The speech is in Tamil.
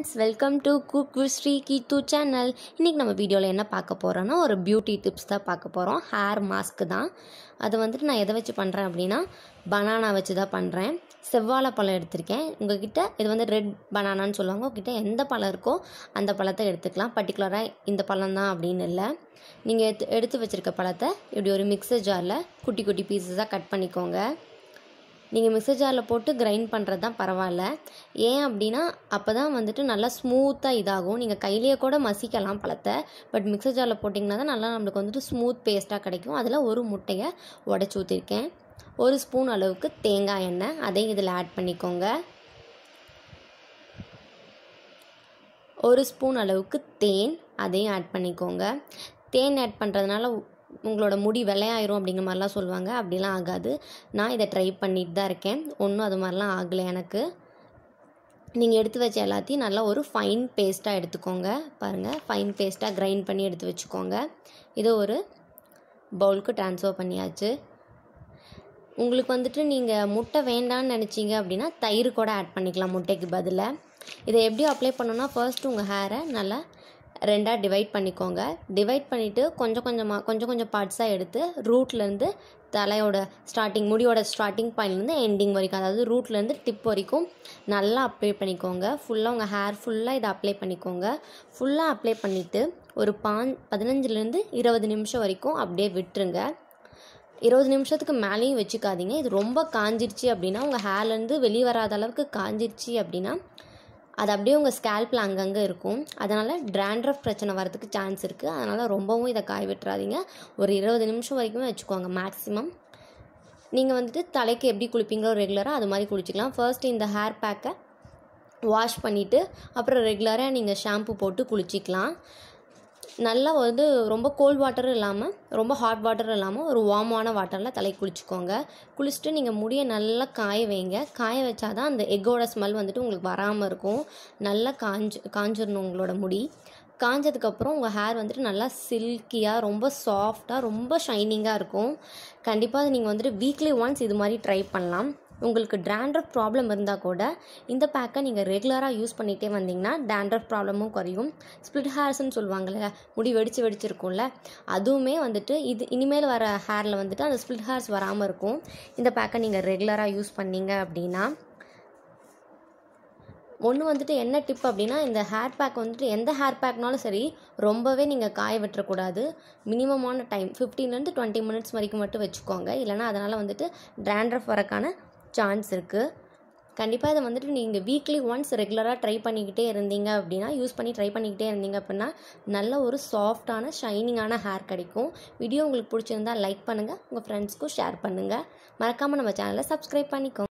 friends welcome to Cook Sri Keethu channel இன்றைக்கி நம்ம வீடியோவில் என்ன பார்க்க போகிறோன்னா ஒரு பியூட்டி டிப்ஸ் தான் பார்க்க போகிறோம் ஹேர் மாஸ்க்கு தான் அது வந்துட்டு நான் எதை வச்சு பண்ணுறேன் அப்படின்னா பனானா வச்சு தான் பண்ணுறேன் செவ்வாழை பழம் எடுத்திருக்கேன் உங்ககிட்ட இது வந்து ரெட் பனானான்னு சொல்லுவாங்க உங்ககிட்ட எந்த பழம் இருக்கோ அந்த பழத்தை எடுத்துக்கலாம் பர்டிகுலராக இந்த பழம் தான் அப்படின்னு இல்லை நீங்கள் எடுத்து எடுத்து வச்சுருக்க பழத்தை இப்படி ஒரு மிக்சர் ஜாரில் குட்டி குட்டி பீசஸாக கட் பண்ணிக்கோங்க நீங்கள் மிக்சர் ஜாரில் போட்டு கிரைண்ட் பண்ணுறது தான் பரவாயில்ல ஏன் அப்படின்னா அப்போ தான் வந்துட்டு நல்லா ஸ்மூத்தாக இதாகும் நீங்கள் கையிலேயே கூட மசிக்கலாம் பழத்தை பட் மிக்சர் ஜாரில் போட்டிங்கன்னா தான் நல்லா நம்மளுக்கு வந்துட்டு ஸ்மூத் பேஸ்ட்டாக கிடைக்கும் அதில் ஒரு முட்டையை உடச்சி ஊற்றிருக்கேன் ஒரு ஸ்பூன் அளவுக்கு தேங்காய் எண்ணெய் அதையும் இதில் ஆட் பண்ணிக்கோங்க ஒரு ஸ்பூன் அளவுக்கு தேன் அதையும் ஆட் பண்ணிக்கோங்க தேன் ஆட் பண்ணுறதுனால உங்களோட முடி விளையாயிரும் அப்படிங்கிற மாதிரிலாம் சொல்லுவாங்க அப்படிலாம் ஆகாது நான் இதை ட்ரை பண்ணிட்டு தான் இருக்கேன் ஒன்றும் அது மாதிரிலாம் ஆகலை எனக்கு நீங்கள் எடுத்து வச்ச எல்லாத்தையும் நல்லா ஒரு ஃபைன் பேஸ்ட்டாக எடுத்துக்கோங்க பாருங்கள் ஃபைன் பேஸ்ட்டாக கிரைண்ட் பண்ணி எடுத்து வச்சுக்கோங்க இதை ஒரு பவுலுக்கு ட்ரான்ஸ்ஃபர் பண்ணியாச்சு உங்களுக்கு வந்துட்டு நீங்கள் முட்டை வேண்டாம்னு நினச்சிங்க அப்படின்னா தயிர் கூட ஆட் பண்ணிக்கலாம் முட்டைக்கு பதிலாக இதை எப்படி அப்ளை பண்ணணும்னா ஃபர்ஸ்ட் உங்கள் ஹேரை நல்லா ரெண்டாக டிவைட் பண்ணிக்கோங்க டிவைட் பண்ணிவிட்டு கொஞ்சம் கொஞ்சமாக கொஞ்சம் கொஞ்சம் பார்ட்ஸாக எடுத்து ரூட்லேருந்து தலையோட ஸ்டார்டிங் முடியோட ஸ்டார்டிங் பாயிண்ட்லேருந்து எண்டிங் வரைக்கும் அதாவது ரூட்லேருந்து டிப் வரைக்கும் நல்லா அப்ளை பண்ணிக்கோங்க ஃபுல்லாக உங்கள் ஹேர் ஃபுல்லாக இதை அப்ளை பண்ணிக்கோங்க ஃபுல்லாக அப்ளை பண்ணிவிட்டு ஒரு பான் பதினஞ்சுலேருந்து இருபது நிமிஷம் வரைக்கும் அப்படியே விட்டுருங்க இருபது நிமிஷத்துக்கு மேலேயும் வச்சுக்காதீங்க இது ரொம்ப காஞ்சிருச்சு அப்படின்னா உங்கள் ஹேர்லேருந்து வெளியே வராத அளவுக்கு காஞ்சிருச்சு அப்படின்னா அது அப்படியே உங்கள் ஸ்கேல்பில் அங்கங்கே இருக்கும் அதனால் ட்ராண்ட்ரஃப் பிரச்சனை வரதுக்கு சான்ஸ் இருக்குது அதனால் ரொம்பவும் இதை காய் விட்டுறாதீங்க ஒரு இருபது நிமிஷம் வரைக்குமே வச்சுக்கோங்க மேக்ஸிமம் நீங்கள் வந்துட்டு தலைக்கு எப்படி குளிப்பீங்களோ ரெகுலராக அது மாதிரி குளிச்சிக்கலாம் ஃபர்ஸ்ட் இந்த ஹேர் பேக்கை வாஷ் பண்ணிவிட்டு அப்புறம் ரெகுலராக நீங்கள் ஷாம்பு போட்டு குளிச்சிக்கலாம் நல்லா வந்து ரொம்ப கோல்ட் வாட்டரும் இல்லாமல் ரொம்ப ஹாட் வாட்டரும் இல்லாமல் ஒரு வார்மான வாட்டரில் தலை குளிச்சுக்கோங்க குளிச்சுட்டு நீங்கள் முடியை நல்லா காய வைங்க காய வச்சா தான் அந்த எக்கோட ஸ்மெல் வந்துட்டு உங்களுக்கு வராமல் இருக்கும் நல்லா காஞ்சு காஞ்சிடணும் உங்களோட முடி காஞ்சதுக்கப்புறம் உங்கள் ஹேர் வந்துட்டு நல்லா சில்கியாக ரொம்ப சாஃப்டாக ரொம்ப ஷைனிங்காக இருக்கும் கண்டிப்பாக நீங்கள் வந்துட்டு வீக்லி ஒன்ஸ் இது மாதிரி ட்ரை பண்ணலாம் உங்களுக்கு டேண்ட்ரப் ப்ராப்ளம் இருந்தால் கூட இந்த பேக்கை நீங்கள் ரெகுலராக யூஸ் பண்ணிகிட்டே வந்தீங்கன்னா டேண்ட்ரஃப் ப்ராப்ளமும் குறையும் ஸ்ப்ளிட் ஹேர்ஸ்ன்னு சொல்லுவாங்கள்ல முடி வெடிச்சு வெடிச்சிருக்கும்ல அதுவுமே வந்துட்டு இது இனிமேல் வர ஹேரில் வந்துட்டு அந்த ஸ்ப்ளிட் ஹேர்ஸ் வராமல் இருக்கும் இந்த பேக்கை நீங்கள் ரெகுலராக யூஸ் பண்ணீங்க அப்படின்னா ஒன்று வந்துட்டு என்ன டிப் அப்படின்னா இந்த ஹேர் பேக் வந்துட்டு எந்த ஹேர் பேக்னாலும் சரி ரொம்பவே நீங்கள் காய வெட்டக்கூடாது மினிமமான டைம் ஃபிஃப்டீன்லேருந்து டுவெண்ட்டி மினிட்ஸ் வரைக்கும் மட்டும் வச்சுக்கோங்க இல்லைனா அதனால் வந்துட்டு ட்ராண்ட்ரஃப் வரக்கான சான்ஸ் இருக்குது கண்டிப்பாக இதை வந்துட்டு நீங்கள் வீக்லி ஒன்ஸ் ரெகுலராக ட்ரை பண்ணிக்கிட்டே இருந்தீங்க அப்படின்னா யூஸ் பண்ணி ட்ரை பண்ணிக்கிட்டே இருந்தீங்க அப்படின்னா நல்ல ஒரு சாஃப்டான ஷைனிங்கான ஹேர் கிடைக்கும் வீடியோ உங்களுக்கு பிடிச்சிருந்தா லைக் பண்ணுங்கள் உங்கள் ஃப்ரெண்ட்ஸ்க்கும் ஷேர் பண்ணுங்கள் மறக்காமல் நம்ம சேனலை சப்ஸ்கிரைப் பண்ணிக்கோங்க